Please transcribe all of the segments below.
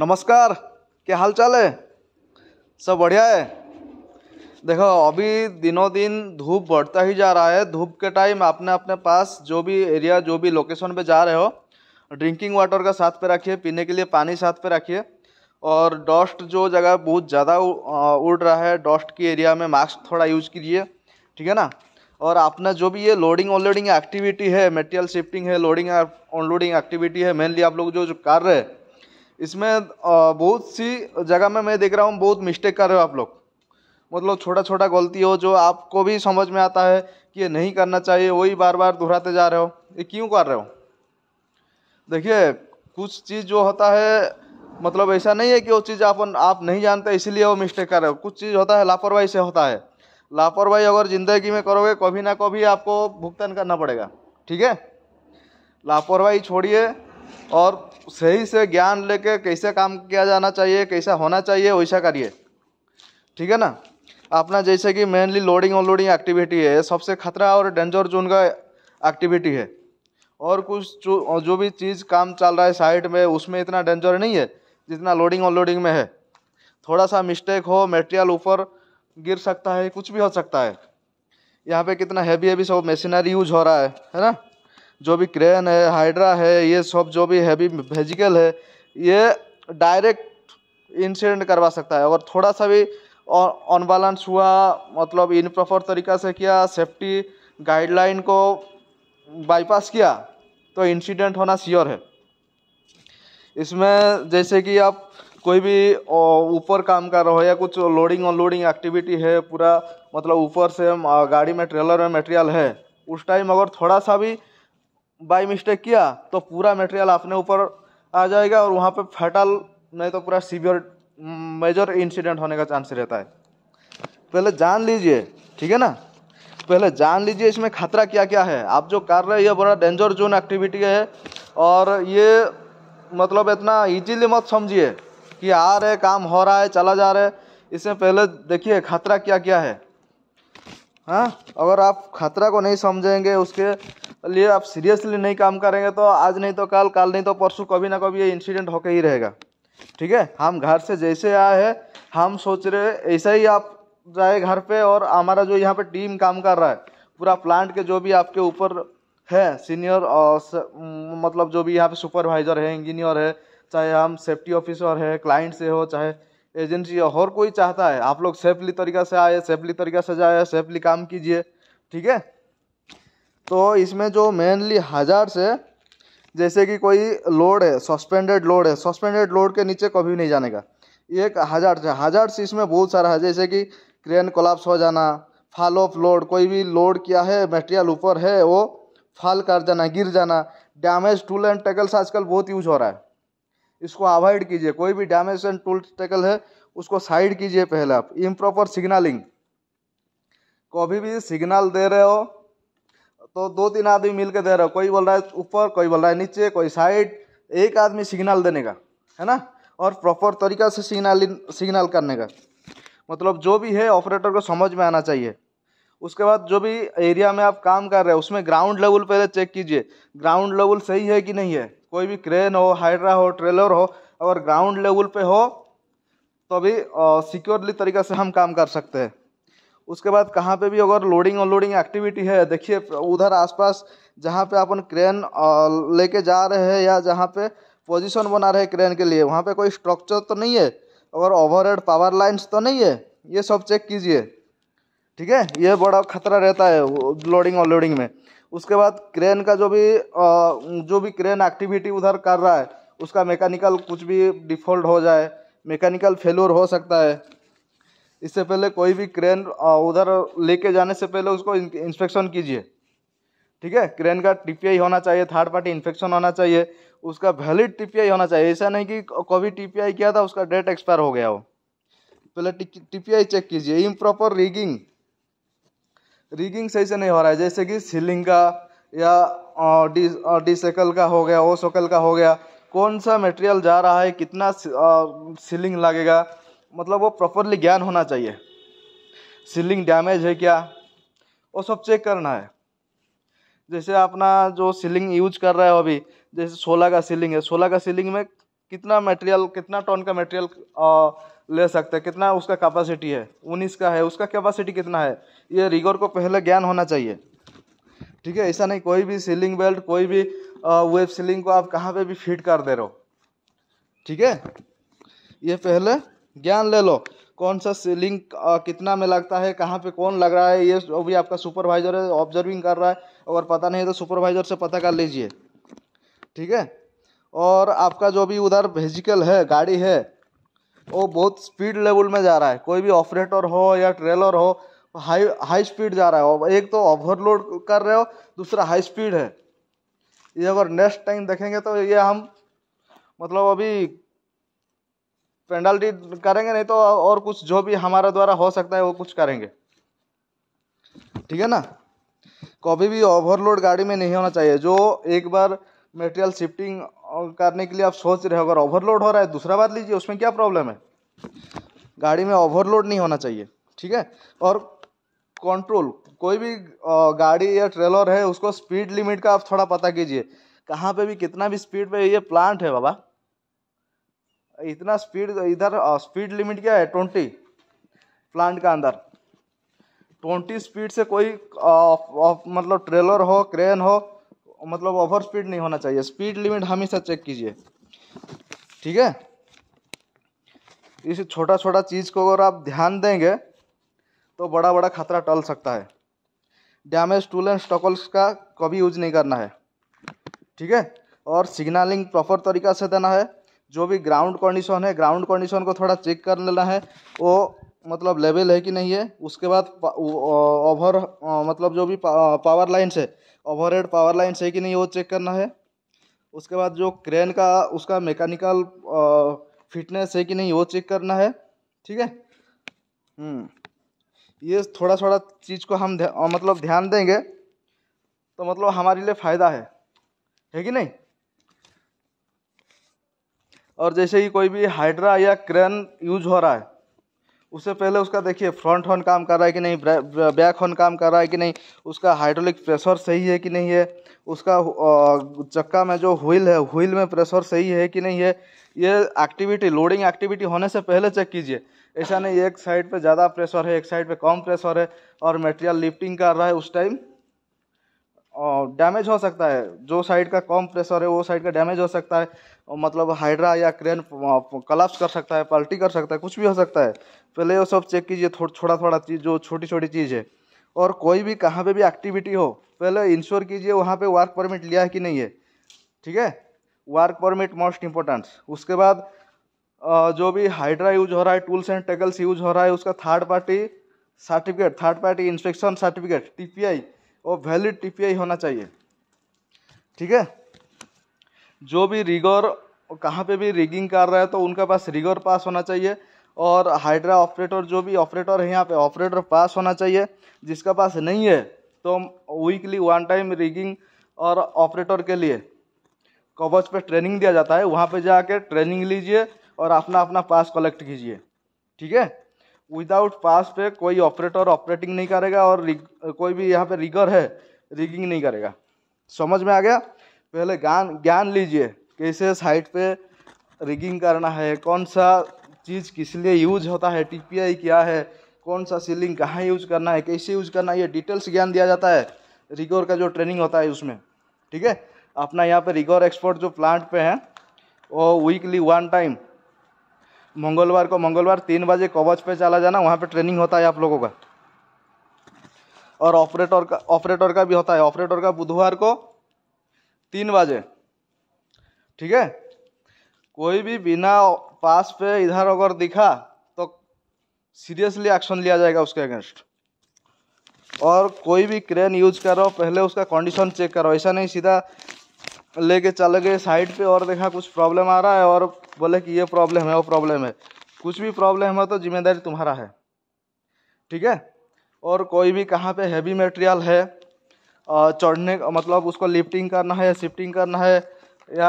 नमस्कार क्या हाल चाल है सब बढ़िया है देखो अभी दिनों दिन धूप बढ़ता ही जा रहा है धूप के टाइम आपने अपने पास जो भी एरिया जो भी लोकेशन पे जा रहे हो ड्रिंकिंग वाटर का साथ पे रखिए पीने के लिए पानी साथ पे रखिए और डस्ट जो जगह बहुत ज़्यादा उड़ रहा है डस्ट की एरिया में मास्क थोड़ा यूज कीजिए ठीक है ना और अपना जो भी ये लोडिंग ऑनलोडिंग एक्टिविटी है मटेरियल शिफ्टिंग है लोडिंग ऑनलोडिंग एक्टिविटी है मेनली आप लोग जो, जो कर रहे हैं इसमें बहुत सी जगह में मैं देख रहा हूँ बहुत मिस्टेक कर रहे हो आप लोग मतलब छोटा छोटा गलती हो जो आपको भी समझ में आता है कि ये नहीं करना चाहिए वही बार बार दोहराते जा रहे हो ये क्यों कर रहे हो देखिए कुछ चीज़ जो होता है मतलब ऐसा नहीं है कि वो चीज़ आप आप नहीं जानते इसलिए वो मिस्टेक कर रहे हो कुछ चीज़ होता है लापरवाही से होता है लापरवाही अगर ज़िंदगी में करोगे कभी ना कभी आपको भुगतान करना पड़ेगा ठीक है लापरवाही छोड़िए और सही से ज्ञान लेके कैसे काम किया जाना चाहिए कैसा होना चाहिए वैसा करिए ठीक है ना अपना जैसे कि मेनली लोडिंग अनलोडिंग एक्टिविटी है सबसे खतरा और डेंजर जोन का एक्टिविटी है और कुछ जो जो भी चीज़ काम चल रहा है साइड में उसमें इतना डेंजर नहीं है जितना लोडिंग अनलोडिंग में है थोड़ा सा मिस्टेक हो मेटेरियल ऊपर गिर सकता है कुछ भी हो सकता है यहाँ पे कितना हैवी हैवी सब मशीनरी यूज हो रहा है है ना जो भी क्रेन है हाइड्रा है ये सब जो भी हैवी वेजिकल है ये डायरेक्ट इंसिडेंट करवा सकता है अगर थोड़ा सा भी अनबैलेंस हुआ मतलब इन प्रॉपर तरीका से किया सेफ्टी गाइडलाइन को बाईपास किया तो इंसिडेंट होना श्योर है इसमें जैसे कि आप कोई भी ऊपर काम कर रहे हो या कुछ लोडिंग अनलोडिंग एक्टिविटी है पूरा मतलब ऊपर से गाड़ी में ट्रेलर में मटेरियल है उस टाइम अगर थोड़ा सा भी बाई मिस्टेक किया तो पूरा मटेरियल अपने ऊपर आ जाएगा और वहाँ पे फैटल नहीं तो पूरा सीवियर मेजर इंसिडेंट होने का चांस रहता है पहले जान लीजिए ठीक है ना पहले जान लीजिए इसमें खतरा क्या क्या है आप जो कर रहे हैं ये बड़ा डेंजर जोन एक्टिविटी है और ये मतलब इतना इजीली मत समझिए कि आ रहे काम हो रहा है चला जा रहा है इसमें पहले देखिए खतरा क्या क्या है हाँ अगर आप खतरा को नहीं समझेंगे उसके लिए आप सीरियसली नहीं काम करेंगे तो आज नहीं तो कल कल नहीं तो परसों कभी ना कभी ये इंसिडेंट होके ही रहेगा ठीक है हम घर से जैसे आए हैं हम सोच रहे ऐसा ही आप जाए घर पे और हमारा जो यहाँ पे टीम काम कर रहा है पूरा प्लांट के जो भी आपके ऊपर है सीनियर और स, मतलब जो भी यहाँ पे सुपरवाइजर है इंजीनियर है चाहे हम सेफ्टी ऑफिसर है क्लाइंट से हो चाहे एजेंसी हो और कोई चाहता है आप लोग सेफली तरीका से आए सेफली तरीका से जाए सेफली काम कीजिए ठीक है तो इसमें जो मेनली हज़ार से जैसे कि कोई लोड है सस्पेंडेड लोड है सस्पेंडेड लोड के नीचे कभी नहीं जाने का एक हज़ार से हज़ार से इसमें बहुत सारा है जैसे कि क्रेन कोलाप्स हो जाना फाल ऑफ लोड कोई भी लोड किया है मटेरियल ऊपर है वो फाल कर जाना गिर जाना डैमेज टूल एंड टेकल्स आजकल बहुत यूज हो रहा है इसको अवॉइड कीजिए कोई भी डैमेज एंड टूल टेकल है उसको साइड कीजिए पहले आप इम्प्रॉपर सिग्नलिंग कभी भी सिग्नल दे रहे हो तो दो तीन आदमी मिल के दे रहा कोई बोल रहा है ऊपर कोई बोल रहा है नीचे कोई साइड एक आदमी सिग्नल देने का है ना और प्रॉपर तरीका से सिग्नल सिग्नल करने का मतलब जो भी है ऑपरेटर को समझ में आना चाहिए उसके बाद जो भी एरिया में आप काम कर रहे हो उसमें ग्राउंड लेवल पहले चेक कीजिए ग्राउंड लेवल सही है कि नहीं है कोई भी क्रेन हो हाइड्रा हो ट्रेलर हो अगर ग्राउंड लेवल पे हो तो भी सिक्योरली तरीके से हम काम कर सकते हैं उसके बाद कहाँ पे भी अगर लोडिंग अनलोडिंग एक्टिविटी है देखिए उधर आसपास जहाँ पे अपन क्रेन लेके जा रहे हैं या जहाँ पे पोजीशन बना रहे क्रेन के लिए वहाँ पे कोई स्ट्रक्चर तो नहीं है और ओवरहेड पावर लाइन्स तो नहीं है ये सब चेक कीजिए ठीक है ये बड़ा खतरा रहता है लोडिंग और लोडिंग में उसके बाद क्रेन का जो भी जो भी क्रेन एक्टिविटी उधर कर रहा है उसका मेकानिकल कुछ भी डिफॉल्ट हो जाए मेकानिकल फेलोर हो सकता है इससे पहले कोई भी क्रेन उधर लेके जाने से पहले उसको इंस्पेक्शन कीजिए ठीक है क्रेन का टीपीआई होना चाहिए थर्ड पार्टी इन्फेक्शन होना चाहिए उसका वैलिड टीपीआई होना चाहिए ऐसा नहीं कि कभी टीपीआई किया था उसका डेट एक्सपायर हो गया हो पहले टीपीआई चेक कीजिए इम्प्रॉपर रिगिंग रिगिंग सही से नहीं हो रहा है जैसे कि सीलिंग का या डी सकल का हो गया ओ सकल का हो गया कौन सा मटेरियल जा रहा है कितना सीलिंग लगेगा मतलब वो प्रॉपरली ज्ञान होना चाहिए सीलिंग डैमेज है क्या वो सब चेक करना है जैसे अपना जो सीलिंग यूज कर रहा है अभी जैसे सोलह का सीलिंग है सोलह का सीलिंग में कितना मटेरियल कितना टन का मटेरियल ले सकते हैं कितना उसका कैपेसिटी है उन्नीस का है उसका कैपेसिटी कितना है ये रिगोर को पहले ज्ञान होना चाहिए ठीक है ऐसा नहीं कोई भी सीलिंग बेल्ट कोई भी वेब सीलिंग को आप कहाँ पे भी फिट कर दे रहे हो ठीक है ये पहले ज्ञान ले लो कौन सा लिंक कितना में लगता है कहाँ पे कौन लग रहा है ये भी आपका सुपरवाइजर है ऑब्जर्विंग कर रहा है अगर पता नहीं है तो सुपरवाइजर से पता कर लीजिए ठीक है और आपका जो भी उधर व्हीजिकल है गाड़ी है वो बहुत स्पीड लेवल में जा रहा है कोई भी ऑपरेटर हो या ट्रेलर हो हाई हाई स्पीड जा रहा है और एक तो ओवरलोड कर रहे हो दूसरा हाई स्पीड है ये अगर नेक्स्ट टाइम देखेंगे तो ये हम मतलब अभी पेनल्टी करेंगे नहीं तो और कुछ जो भी हमारा द्वारा हो सकता है वो कुछ करेंगे ठीक है ना कभी भी ओवरलोड गाड़ी में नहीं होना चाहिए जो एक बार मेटेरियल शिफ्टिंग करने के लिए आप सोच रहे हो अगर ओवरलोड हो रहा है दूसरा बात लीजिए उसमें क्या प्रॉब्लम है गाड़ी में ओवरलोड नहीं होना चाहिए ठीक है और कंट्रोल कोई भी गाड़ी या ट्रेलर है उसको स्पीड लिमिट का आप थोड़ा पता कीजिए कहाँ पे भी कितना भी स्पीड पे ये प्लांट है बाबा इतना स्पीड इधर स्पीड लिमिट क्या है ट्वेंटी प्लांट का अंदर ट्वेंटी स्पीड से कोई मतलब ट्रेलर हो क्रेन हो मतलब ओवर स्पीड नहीं होना चाहिए स्पीड लिमिट हमेशा चेक कीजिए ठीक है इस छोटा छोटा चीज़ को अगर आप ध्यान देंगे तो बड़ा बड़ा खतरा टल सकता है डैमेज टूल एंड स्टॉकल्स का कभी यूज नहीं करना है ठीक है और सिग्नलिंग प्रॉपर तरीका से देना है जो भी ग्राउंड कंडीशन है ग्राउंड कंडीशन को थोड़ा चेक कर लेना है वो मतलब लेवल है कि नहीं है उसके बाद ओवर मतलब जो भी पा, पावर लाइन्स है ओवर हेड पावर लाइन्स है कि नहीं वो चेक करना है उसके बाद जो क्रेन का उसका मैकेनिकल फिटनेस है कि नहीं वो चेक करना है ठीक है हम्म। ये थोड़ा थोड़ा चीज़ को हम ध्या, मतलब ध्यान देंगे तो मतलब हमारे लिए फ़ायदा है है कि नहीं और जैसे ही कोई भी हाइड्रा या क्रेन यूज हो रहा है उससे पहले उसका देखिए फ्रंट हॉर्न काम कर रहा है कि नहीं बैक हॉर्न काम कर रहा है कि नहीं उसका हाइड्रोलिक प्रेशर सही है कि नहीं है उसका चक्का में जो व्हील है व्हील में प्रेशर सही है कि नहीं है ये एक्टिविटी लोडिंग एक्टिविटी होने से पहले चेक कीजिए ऐसा नहीं एक साइड पे ज़्यादा प्रेशर है एक साइड पे कम प्रेशर है और मटेरियल लिफ्टिंग कर रहा है उस टाइम डैमेज हो सकता है जो साइड का कम प्रेशर है वो साइड का डैमेज हो सकता है मतलब हाइड्रा या क्रेन कलाप्स कर सकता है पलटी कर सकता है कुछ भी हो सकता है पहले वो सब चेक कीजिए थोड़ा थोड़ा थोड़ा चीज़ जो छोटी छोटी चीज़ है और कोई भी कहाँ पे भी एक्टिविटी हो पहले इंश्योर कीजिए वहाँ पे वर्क परमिट लिया है कि नहीं है ठीक है वर्क परमिट मोस्ट इम्पोर्टेंट उसके बाद जो भी हाइड्रा यूज हो रहा है टूल्स एंड टेकल्स यूज हो रहा है उसका third party certificate third party inspection certificate T और वैलिड टीपीआई होना चाहिए ठीक है जो भी रिगोर कहाँ पे भी रिगिंग कर रहा है तो उनका पास रिगोर पास होना चाहिए और हाइड्रा ऑपरेटर जो भी ऑपरेटर है यहाँ पे ऑपरेटर पास होना चाहिए जिसका पास नहीं है तो वीकली वन टाइम रिगिंग और ऑपरेटर के लिए कवच पे ट्रेनिंग दिया जाता है वहाँ पे जाके ट्रेनिंग लीजिए और अपना अपना पास कलेक्ट कीजिए ठीक है विदाउट पास पे कोई ऑपरेटर ऑपरेटिंग नहीं करेगा और रिग, कोई भी यहाँ पे रिगर है रिगिंग नहीं करेगा समझ में आ गया पहले ज्ञान ज्ञान लीजिए कैसे साइट पे रिगिंग करना है कौन सा चीज़ किस लिए यूज होता है टी क्या है कौन सा सीलिंग कहाँ यूज करना है कैसे यूज करना है ये डिटेल्स ज्ञान दिया जाता है रिगोर का जो ट्रेनिंग होता है उसमें ठीक है अपना यहाँ पे रिगोर एक्सपर्ट जो प्लांट पे हैं वो वीकली वन टाइम मंगलवार को मंगलवार तीन बजे कवच पे चला जाना वहाँ पे ट्रेनिंग होता है आप लोगों का और ऑपरेटर का ऑपरेटर का भी होता है ऑपरेटर का बुधवार को तीन बजे ठीक है कोई भी बिना पास पे इधर अगर दिखा तो सीरियसली एक्शन लिया जाएगा उसके अगेंस्ट और कोई भी क्रेन यूज करो पहले उसका कंडीशन चेक करो ऐसा नहीं सीधा लेके चल गए साइड पे और देखा कुछ प्रॉब्लम आ रहा है और बोले कि ये प्रॉब्लम है वो प्रॉब्लम है कुछ भी प्रॉब्लम है तो जिम्मेदारी तुम्हारा है ठीक है और कोई भी कहाँ पे हैवी मटेरियल है चढ़ने मतलब उसको लिफ्टिंग करना है या शिफ्टिंग करना है या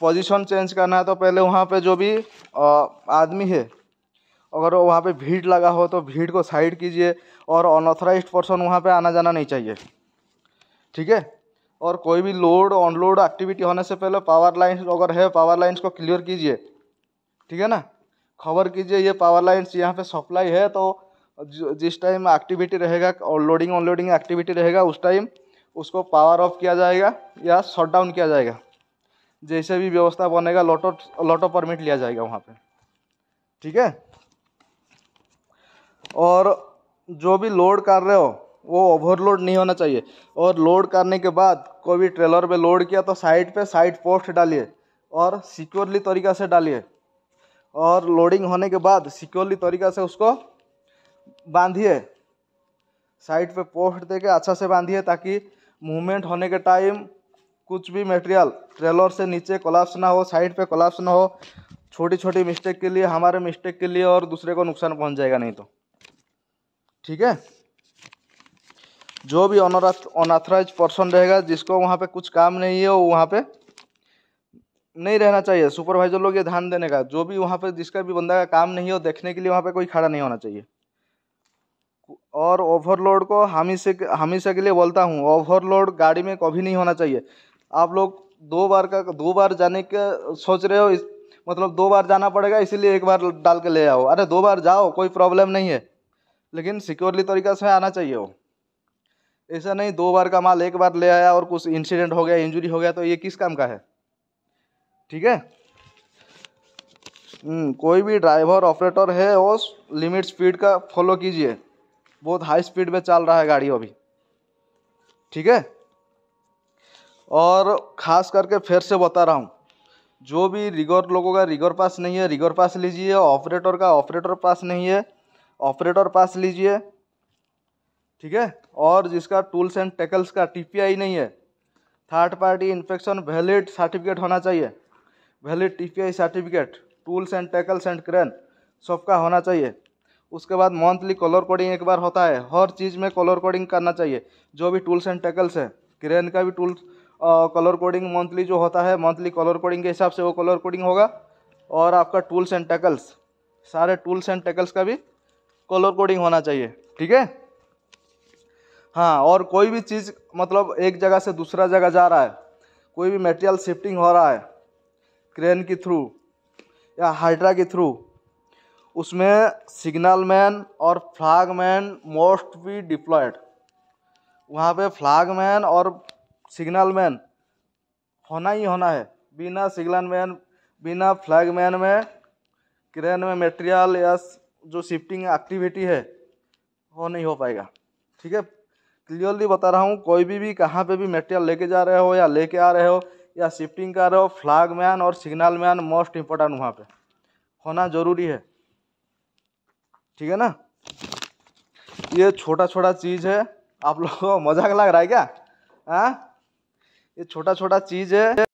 पोजीशन चेंज करना है तो पहले वहाँ पे जो भी आदमी है अगर वहाँ पे भीड़ लगा हो तो भीड़ को साइड कीजिए और अनऑथराइज पर्सन वहाँ पे आना जाना नहीं चाहिए ठीक है और कोई भी लोड ऑनलोड एक्टिविटी होने से पहले पावर लाइन्स अगर है पावर लाइन्स को क्लियर कीजिए ठीक है ना खबर कीजिए ये पावर लाइन्स यहाँ पे सप्लाई है तो जिस टाइम एक्टिविटी रहेगा लोडिंग ऑनलोडिंग एक्टिविटी रहेगा उस टाइम उसको पावर ऑफ किया जाएगा या शट डाउन किया जाएगा जैसे भी व्यवस्था बनेगा लोटो लोटो परमिट लिया जाएगा वहाँ पर ठीक है और जो भी लोड कर रहे हो वो ओवरलोड नहीं होना चाहिए और लोड करने के बाद कोई भी ट्रेलर पे लोड किया तो साइड पे साइड पोस्ट डालिए और सिक्योरली तरीका से डालिए और लोडिंग होने के बाद सिक्योरली तरीका से उसको बांधिए साइड पे पोस्ट दे के अच्छा से बांधिए ताकि मूवमेंट होने के टाइम कुछ भी मटेरियल ट्रेलर से नीचे कोलाप्स ना हो साइड पे कोलाप्स ना हो छोटी छोटी मिस्टेक के लिए हमारे मिस्टेक के लिए और दूसरे को नुकसान पहुंच जाएगा नहीं तो ठीक है जो भी अनऑथराइज पर्सन रहेगा जिसको वहाँ पे कुछ काम नहीं है वो वहाँ पे नहीं रहना चाहिए सुपरवाइजर लोग ये ध्यान देने का जो भी वहाँ पे जिसका भी बंदा का काम नहीं हो देखने के लिए वहाँ पे कोई खड़ा नहीं होना चाहिए और ओवरलोड को हमेशा हमेशा के लिए बोलता हूँ ओवरलोड गाड़ी में कभी नहीं होना चाहिए आप लोग दो बार का दो बार जाने के सोच रहे हो इस मतलब दो बार जाना पड़ेगा इसीलिए एक बार डाल के ले आओ अरे दो बार जाओ कोई प्रॉब्लम नहीं है लेकिन सिक्योरली तरीका से आना चाहिए वो ऐसा नहीं दो बार का माल एक बार ले आया और कुछ इंसिडेंट हो गया इंजरी हो गया तो ये किस काम का है ठीक है हम्म, कोई भी ड्राइवर ऑपरेटर है वो लिमिट स्पीड का फॉलो कीजिए बहुत हाई स्पीड में चल रहा है गाड़ी अभी ठीक है और ख़ास करके फिर से बता रहा हूँ जो भी रिगोर लोगों का रिगोर पास नहीं है रिगोर पास लीजिए ऑपरेटर का ऑपरेटर पास नहीं है ऑपरेटर पास लीजिए ठीक है और जिसका टूल्स एंड टेकल्स का टीपीआई नहीं है third party infection valid certificate होना चाहिए valid TPI certificate tools and tackles and crane सबका होना चाहिए उसके बाद मंथली कलर कोडिंग एक बार होता है हर चीज़ में कलर कोडिंग करना चाहिए जो भी टूल्स एंड टेकल्स है क्रेन का भी टूल्स कलर कोडिंग मंथली जो होता है मंथली कलर कोडिंग के हिसाब से वो कलर कोडिंग होगा और आपका टूल्स एंड टेकल्स सारे टूल्स एंड टेकल्स का भी कलर कोडिंग होना चाहिए ठीक है हाँ और कोई भी चीज़ मतलब एक जगह से दूसरा जगह जा रहा है कोई भी मटेरियल शिफ्टिंग हो रहा है क्रेन के थ्रू या हाइड्रा के थ्रू उसमें सिग्नल मैन और flag man most be deployed वहाँ पे फ्लाग मैन और सिग्नल मैन होना ही होना है बिना सिग्नल मैन बिना फ्लैग मैन में क्रेन में मटेरियल या जो शिफ्टिंग एक्टिविटी है वो नहीं हो पाएगा ठीक है क्लियरली बता रहा हूँ कोई भी भी कहाँ पे भी मटेरियल लेके जा रहे हो या लेके आ रहे हो या शिफ्टिंग कर रहे हो फ्लाग मैन और सिग्नल मैन मोस्ट इम्पोर्टेंट वहाँ पे होना ज़रूरी है ठीक है ना ये छोटा छोटा चीज़ है आप लोगों को मजाक लग रहा है क्या हाँ ये छोटा छोटा चीज़ है